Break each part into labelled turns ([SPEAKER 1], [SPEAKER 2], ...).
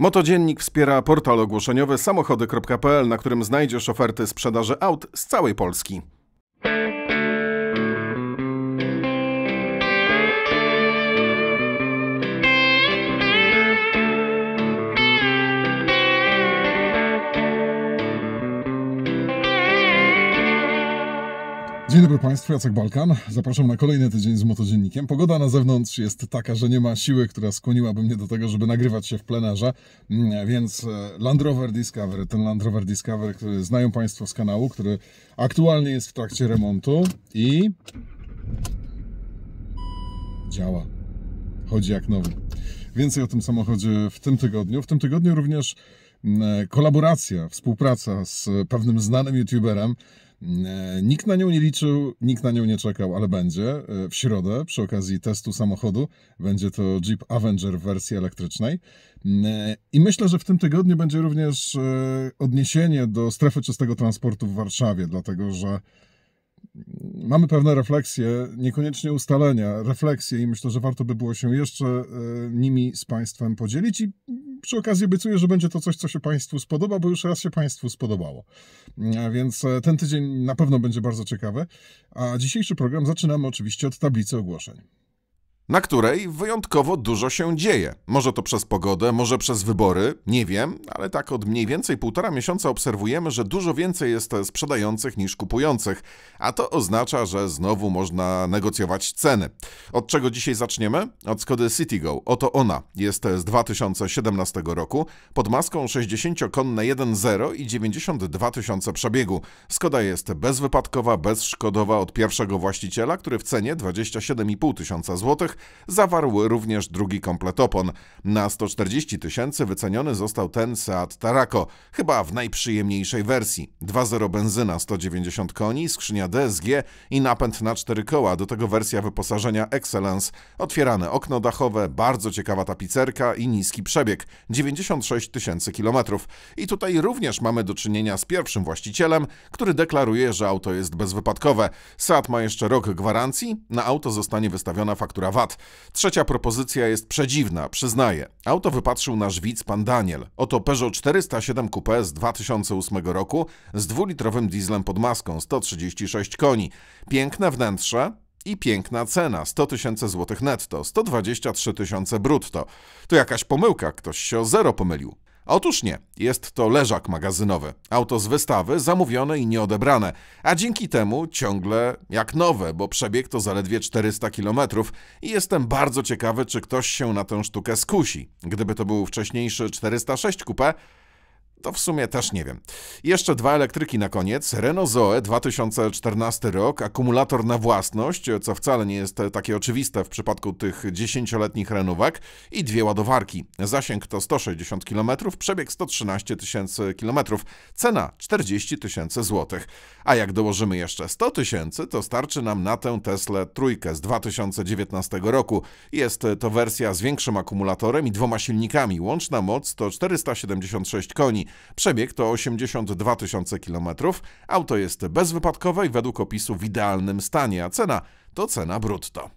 [SPEAKER 1] Motodziennik wspiera portal ogłoszeniowy samochody.pl, na którym znajdziesz oferty sprzedaży aut z całej Polski. Dzień dobry Państwu, Jacek Balkan. Zapraszam na kolejny tydzień z Motodziennikiem. Pogoda na zewnątrz jest taka, że nie ma siły, która skłoniłaby mnie do tego, żeby nagrywać się w plenerze, mm, więc e, Land Rover Discovery, ten Land Rover Discovery, który znają Państwo z kanału, który aktualnie jest w trakcie remontu i działa. Chodzi jak nowy. Więcej o tym samochodzie w tym tygodniu. W tym tygodniu również Mm, e, kolaboracja, współpraca z pewnym znanym youtuberem. Mm, e, nikt na nią nie liczył, nikt na nią nie czekał, ale będzie. E, w środę, przy okazji testu samochodu, będzie to Jeep Avenger w wersji elektrycznej. Mm, I myślę, że w tym tygodniu będzie również odniesienie do strefy czystego transportu w Warszawie, dlatego że mamy pewne refleksje, niekoniecznie ustalenia, refleksje i myślę, że warto by było się jeszcze nimi z Państwem podzielić i przy okazji obiecuję, że będzie to coś, co się Państwu spodoba, bo już raz się Państwu spodobało. Mm, więc e, ten tydzień na pewno będzie bardzo ciekawy. A dzisiejszy program zaczynamy oczywiście od tablicy ogłoszeń na której wyjątkowo dużo się dzieje. Może to przez pogodę, może przez wybory, nie wiem, ale tak od mniej więcej półtora miesiąca obserwujemy, że dużo więcej jest e, sprzedających niż kupujących, a to oznacza, że znowu można negocjować ceny. Od czego dzisiaj zaczniemy? Od Skody Citygo. Oto ona. Jest e, z 2017 roku, pod maską 60-konne 1.0 i 92 tysiące przebiegu. Skoda jest bezwypadkowa, bezszkodowa od pierwszego właściciela, który w cenie 27,5 tysiąca złotych zawarł również drugi komplet opon. Na 140 tysięcy wyceniony został ten Seat Tarako, chyba w najprzyjemniejszej wersji. 2.0 benzyna 190 koni, skrzynia DSG i napęd na cztery koła, do tego wersja wyposażenia Excellence. Otwierane okno dachowe, bardzo ciekawa tapicerka i niski przebieg, 96 tysięcy kilometrów. I tutaj również mamy do czynienia z pierwszym właścicielem, który deklaruje, że auto jest bezwypadkowe. Seat ma jeszcze rok gwarancji, na auto zostanie wystawiona faktura VAT. Trzecia propozycja jest przedziwna, przyznaję. Auto wypatrzył nasz widz pan Daniel. Oto Peugeot 407 Coupe z 2008 roku z dwulitrowym dieslem pod maską, 136 koni. Piękne wnętrze, i piękna cena, 100 tysięcy złotych netto, 123 tysiące brutto. To jakaś pomyłka, ktoś się o zero pomylił. Otóż nie, jest to leżak magazynowy. Auto z wystawy, zamówione i nieodebrane, a dzięki temu ciągle jak nowe, bo przebieg to zaledwie 400 km i jestem bardzo ciekawy, czy ktoś się na tę sztukę skusi. Gdyby to był wcześniejszy 406 coupé, to w sumie też nie wiem. Jeszcze dwa elektryki na koniec. Renault Zoe 2014 rok, akumulator na własność, co wcale nie jest takie oczywiste w przypadku tych 10-letnich Renówek i dwie ładowarki. Zasięg to 160 km, przebieg 113 tysięcy km, cena 40 tysięcy złotych. A jak dołożymy jeszcze 100 tysięcy, to starczy nam na tę Tesla trójkę z 2019 roku. Jest to wersja z większym akumulatorem i dwoma silnikami. Łączna moc to 476 koni. Przebieg to 82 tysiące kilometrów. Auto jest bezwypadkowe i według opisu w idealnym stanie, a cena to cena brutto.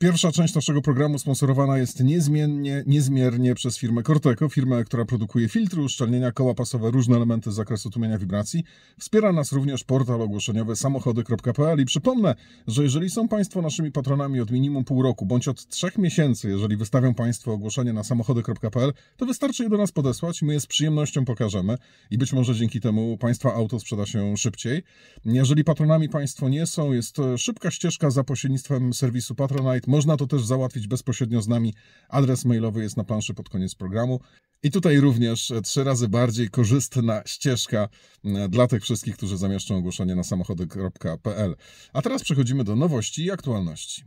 [SPEAKER 1] Pierwsza część naszego programu sponsorowana jest niezmiennie, niezmiernie przez firmę Corteco, firmę, która produkuje filtry, uszczelnienia, koła pasowe, różne elementy z zakresu tłumienia wibracji. Wspiera nas również portal ogłoszeniowy samochody.pl i przypomnę, że jeżeli są Państwo naszymi patronami od minimum pół roku, bądź od trzech miesięcy, jeżeli wystawią Państwo ogłoszenie na samochody.pl, to wystarczy je do nas podesłać, my je z przyjemnością pokażemy i być może dzięki temu Państwa auto sprzeda się szybciej. Jeżeli patronami Państwo nie są, jest szybka ścieżka za pośrednictwem serwisu Patronite, można to też załatwić bezpośrednio z nami. Adres mailowy jest na planszy pod koniec programu. I tutaj również e, trzy razy bardziej korzystna ścieżka dla tych wszystkich, którzy zamieszczą ogłoszenie na samochody.pl. A teraz przechodzimy do nowości i aktualności.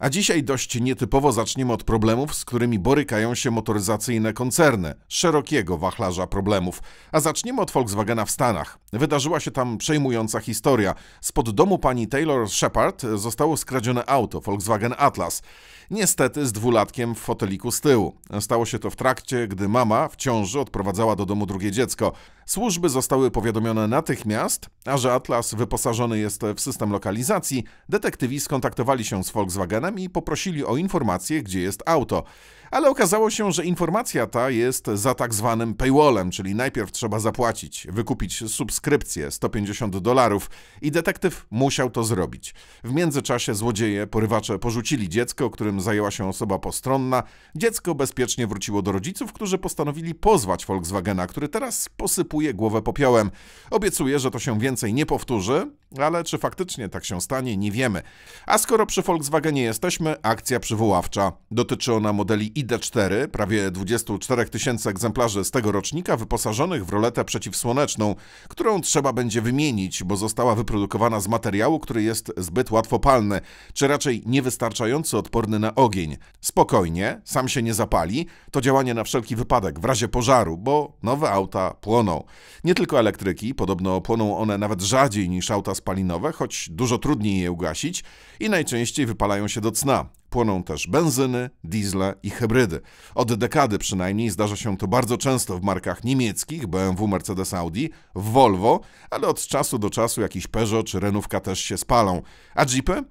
[SPEAKER 1] A dzisiaj dość nietypowo zaczniemy od problemów, z którymi borykają się motoryzacyjne koncerny, szerokiego wachlarza problemów. A zaczniemy od Volkswagena w Stanach. Wydarzyła się tam przejmująca historia. Spod domu pani Taylor Shepard zostało skradzione auto Volkswagen Atlas. Niestety z dwulatkiem w foteliku z tyłu. Stało się to w trakcie, gdy mama w ciąży odprowadzała do domu drugie dziecko. Służby zostały powiadomione natychmiast, a że Atlas wyposażony jest w system lokalizacji, detektywi skontaktowali się z Volkswagenem i poprosili o informację, gdzie jest auto ale okazało się, że informacja ta jest za tak zwanym paywallem, czyli najpierw trzeba zapłacić, wykupić subskrypcję 150 dolarów i detektyw musiał to zrobić. W międzyczasie złodzieje, porywacze porzucili dziecko, którym zajęła się osoba postronna. Dziecko bezpiecznie wróciło do rodziców, którzy postanowili pozwać Volkswagena, który teraz posypuje głowę popiołem. Obiecuje, że to się więcej nie powtórzy, ale czy faktycznie tak się stanie, nie wiemy. A skoro przy Volkswagenie jesteśmy, akcja przywoławcza. Dotyczy ona modeli ID4, prawie 24 tysięcy egzemplarzy z tego rocznika wyposażonych w roletę przeciwsłoneczną, którą trzeba będzie wymienić, bo została wyprodukowana z materiału, który jest zbyt łatwopalny, czy raczej niewystarczająco odporny na ogień. Spokojnie, sam się nie zapali, to działanie na wszelki wypadek, w razie pożaru, bo nowe auta płoną. Nie tylko elektryki, podobno płoną one nawet rzadziej niż auta spalinowe, choć dużo trudniej je ugasić i najczęściej wypalają się do cna. Płoną też benzyny, diesle i hybrydy. Od dekady przynajmniej zdarza się to bardzo często w markach niemieckich, BMW, Mercedes, Audi, w Volvo, ale od czasu do czasu jakiś Peugeot czy Renówka też się spalą. A Jeepy?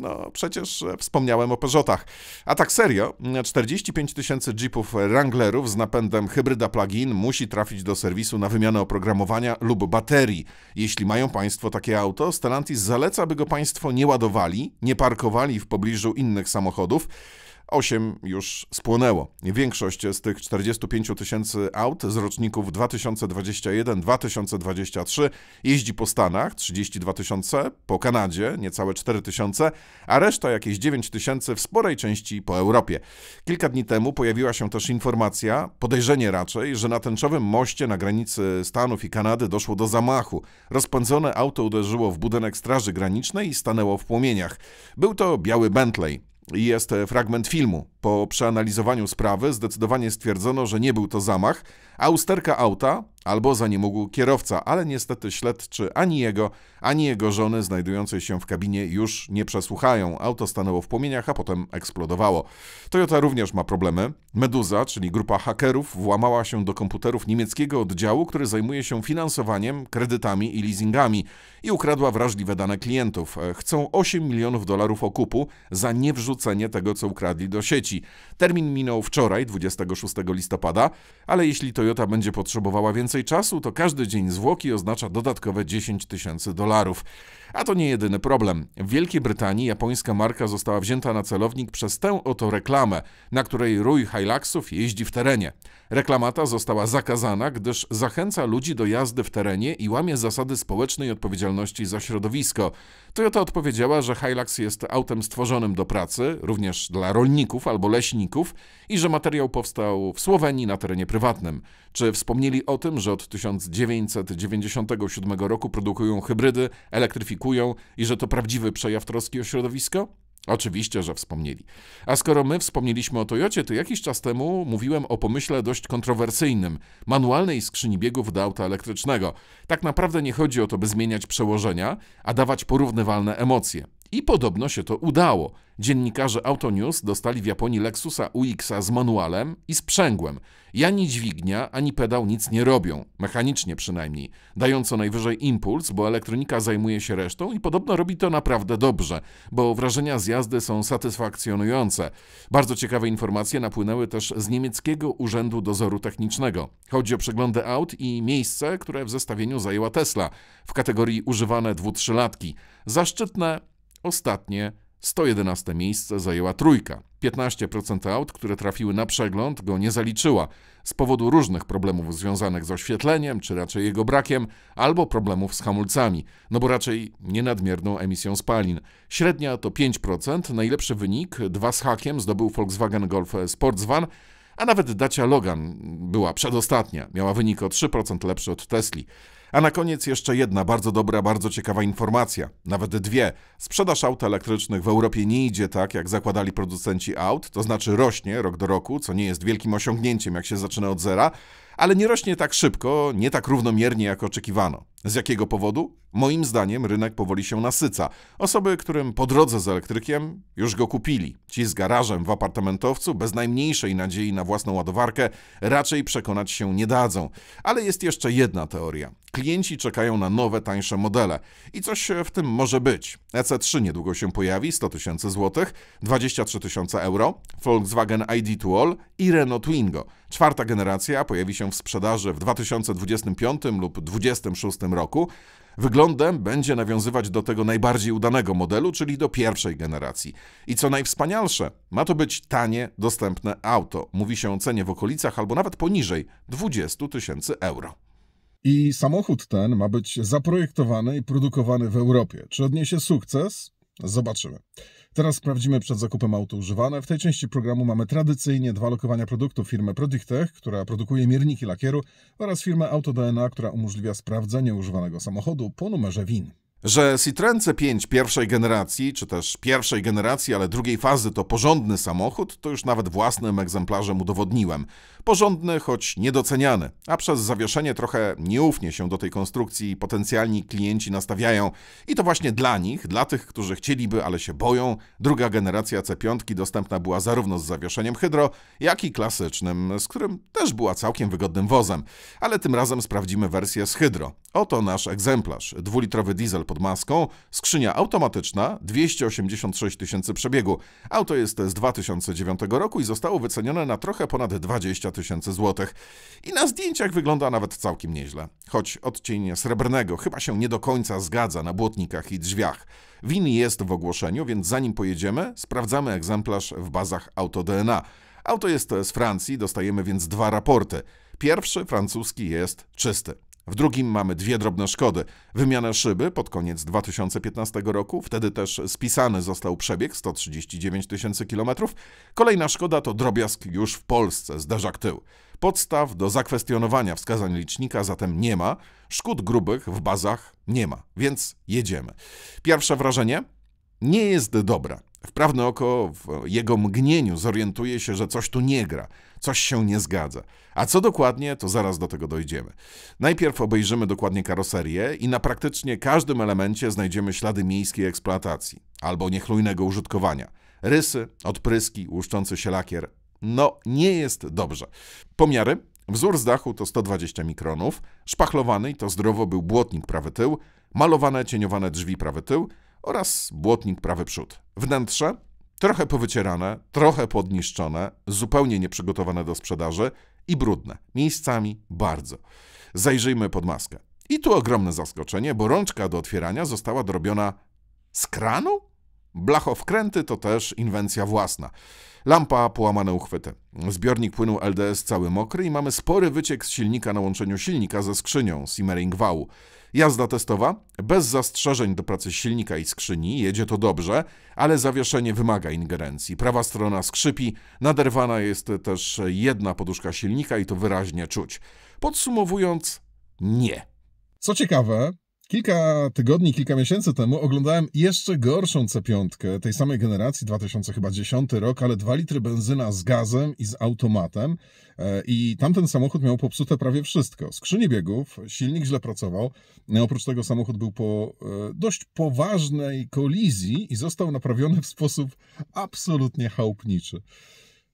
[SPEAKER 1] No, przecież e, wspomniałem o Peugeotach. A tak serio, 45 tysięcy Jeepów Wranglerów z napędem hybryda plug-in musi trafić do serwisu na wymianę oprogramowania lub baterii. Jeśli mają Państwo takie auto, Stellantis zaleca, by go Państwo nie ładowali, nie parkowali w pobliżu innych samochodów, 8 już spłonęło. Większość z tych 45 tysięcy aut z roczników 2021-2023 jeździ po Stanach, 32 tysiące, po Kanadzie niecałe 4 tysiące, a reszta jakieś 9 tysięcy w sporej części po Europie. Kilka dni temu pojawiła się też informacja, podejrzenie raczej, że na tęczowym moście na granicy Stanów i Kanady doszło do zamachu. Rozpędzone auto uderzyło w budynek Straży Granicznej i stanęło w płomieniach. Był to biały Bentley jest e, fragment filmu. Po przeanalizowaniu sprawy zdecydowanie stwierdzono, że nie był to zamach, a usterka auta Albo za nim mógł kierowca, ale niestety śledczy ani jego, ani jego żony znajdującej się w kabinie już nie przesłuchają. Auto stanęło w płomieniach, a potem eksplodowało. Toyota również ma problemy. Meduza, czyli grupa hakerów, włamała się do komputerów niemieckiego oddziału, który zajmuje się finansowaniem, kredytami i leasingami i ukradła wrażliwe dane klientów. E, chcą 8 milionów dolarów okupu za niewrzucenie tego, co ukradli do sieci. Termin minął wczoraj, 26 listopada, ale jeśli Toyota będzie potrzebowała więcej więcej czasu, to każdy dzień zwłoki oznacza dodatkowe 10 tysięcy dolarów. A to nie jedyny problem. W Wielkiej Brytanii japońska marka została wzięta na celownik przez tę oto reklamę, na której rój Hiluxów jeździ w terenie. Reklamata została zakazana, gdyż zachęca ludzi do jazdy w terenie i łamie zasady społecznej odpowiedzialności za środowisko. Toyota odpowiedziała, że Hilux jest autem stworzonym do pracy, również dla rolników albo leśników i że materiał powstał w Słowenii na terenie prywatnym. Czy wspomnieli o tym, że od 1997 roku produkują hybrydy, elektryfikują i że to prawdziwy przejaw troski o środowisko? Oczywiście, że wspomnieli. A skoro my wspomnieliśmy o Toyocie, to jakiś czas temu mówiłem o pomyśle dość kontrowersyjnym manualnej skrzyni biegów do auta elektrycznego. Tak naprawdę nie chodzi o to, by zmieniać przełożenia, a dawać porównywalne emocje. I podobno się to udało. Dziennikarze Autonews dostali w Japonii Lexusa UX z manualem i sprzęgłem. I ani dźwignia, ani pedał nic nie robią, mechanicznie przynajmniej, dają co najwyżej impuls, bo elektronika zajmuje się resztą i podobno robi to naprawdę dobrze, bo wrażenia z jazdy są satysfakcjonujące. Bardzo ciekawe informacje napłynęły też z niemieckiego Urzędu Dozoru Technicznego. Chodzi o przeglądy aut i miejsce, które w zestawieniu zajęła Tesla w kategorii używane dwu Zaszczytne Ostatnie 111 miejsce zajęła trójka. 15% aut, które trafiły na przegląd, go nie zaliczyła z powodu różnych problemów związanych z oświetleniem, czy raczej jego brakiem, albo problemów z hamulcami, no bo raczej nie nadmierną emisją spalin. Średnia to 5%, najlepszy wynik, dwa z hakiem, zdobył Volkswagen Golf Sportsvan, a nawet Dacia Logan była przedostatnia, miała wynik o 3% lepszy od Tesli. A na koniec jeszcze jedna bardzo dobra, bardzo ciekawa informacja, nawet dwie. Sprzedaż aut elektrycznych w Europie nie idzie tak, jak zakładali producenci aut, to znaczy rośnie rok do roku, co nie jest wielkim osiągnięciem, jak się zaczyna od zera ale nie rośnie tak szybko, nie tak równomiernie jak oczekiwano. Z jakiego powodu? Moim zdaniem rynek powoli się nasyca. Osoby, którym po drodze z elektrykiem już go kupili. Ci z garażem w apartamentowcu bez najmniejszej nadziei na własną ładowarkę raczej przekonać się nie dadzą. Ale jest jeszcze jedna teoria. Klienci czekają na nowe, tańsze modele. I coś w tym może być. EC3 niedługo się pojawi, 100 tysięcy złotych, 23 tysiące euro, Volkswagen ID2All i Renault Twingo. Czwarta generacja pojawi się w sprzedaży w 2025 lub 2026 roku. Wyglądem będzie nawiązywać do tego najbardziej udanego modelu, czyli do pierwszej generacji. I co najwspanialsze, ma to być tanie, dostępne auto. Mówi się o cenie w okolicach albo nawet poniżej 20 tysięcy euro. I samochód ten ma być zaprojektowany i produkowany w Europie. Czy odniesie sukces? Zobaczymy. Teraz sprawdzimy przed zakupem auto używane. W tej części programu mamy tradycyjnie dwa lokowania produktów firmę Prodictech, która produkuje mierniki lakieru oraz firmę AutoDNA, która umożliwia sprawdzenie używanego samochodu po numerze WIN że c 5 pierwszej generacji, czy też pierwszej generacji, ale drugiej fazy to porządny samochód, to już nawet własnym egzemplarzem udowodniłem. Porządny, choć niedoceniany, a przez zawieszenie trochę nieufnie się do tej konstrukcji potencjalni klienci nastawiają. I to właśnie dla nich, dla tych, którzy chcieliby, ale się boją, druga generacja C5 dostępna była zarówno z zawieszeniem hydro, jak i klasycznym, z którym też była całkiem wygodnym wozem. Ale tym razem sprawdzimy wersję z hydro. Oto nasz egzemplarz. Dwulitrowy diesel pod maską, skrzynia automatyczna, 286 tysięcy przebiegu. Auto jest z 2009 roku i zostało wycenione na trochę ponad 20 tysięcy złotych. I na zdjęciach wygląda nawet całkiem nieźle. Choć odcień srebrnego chyba się nie do końca zgadza na błotnikach i drzwiach. Win jest w ogłoszeniu, więc zanim pojedziemy, sprawdzamy egzemplarz w bazach AutoDNA. Auto jest z Francji, dostajemy więc dwa raporty. Pierwszy, francuski, jest czysty. W drugim mamy dwie drobne szkody. Wymianę szyby pod koniec 2015 roku, wtedy też spisany został przebieg 139 tysięcy kilometrów. Kolejna szkoda to drobiazg już w Polsce, zderzak tył. Podstaw do zakwestionowania wskazań licznika zatem nie ma, szkód grubych w bazach nie ma, więc jedziemy. Pierwsze wrażenie? Nie jest dobra. Wprawne oko w jego mgnieniu zorientuje się, że coś tu nie gra. Coś się nie zgadza. A co dokładnie, to zaraz do tego dojdziemy. Najpierw obejrzymy dokładnie karoserię i na praktycznie każdym elemencie znajdziemy ślady miejskiej eksploatacji albo niechlujnego użytkowania. Rysy, odpryski, łuszczący się lakier. No, nie jest dobrze. Pomiary. Wzór z dachu to 120 mikronów, szpachlowany i to zdrowo był błotnik prawy tył, malowane cieniowane drzwi prawy tył oraz błotnik prawy przód. Wnętrze trochę powycierane, trochę podniszczone, zupełnie nieprzygotowane do sprzedaży i brudne. Miejscami bardzo. Zajrzyjmy pod maskę. I tu ogromne zaskoczenie, bo rączka do otwierania została drobiona z kranu? Blachowkręty to też inwencja własna. Lampa, połamane uchwyty. Zbiornik płynu LDS cały mokry i mamy spory wyciek z silnika na łączeniu silnika ze skrzynią Simmering Wału. Jazda testowa, bez zastrzeżeń do pracy silnika i skrzyni, jedzie to dobrze, ale zawieszenie wymaga ingerencji. Prawa strona skrzypi, naderwana jest też jedna poduszka silnika i to wyraźnie czuć. Podsumowując, nie. Co ciekawe, Kilka tygodni, kilka miesięcy temu oglądałem jeszcze gorszą C5, tej samej generacji, 2010 rok, ale 2 litry benzyna z gazem i z automatem. E, I tamten samochód miał popsute prawie wszystko. Skrzynie biegów, silnik źle pracował. E, oprócz tego samochód był po e, dość poważnej kolizji i został naprawiony w sposób absolutnie chałupniczy.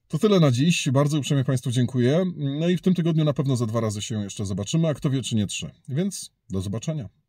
[SPEAKER 1] To tyle na dziś. Bardzo uprzejmie Państwu dziękuję. No i w tym tygodniu na pewno za dwa razy się jeszcze zobaczymy, a kto wie, czy nie trzy. Więc do zobaczenia.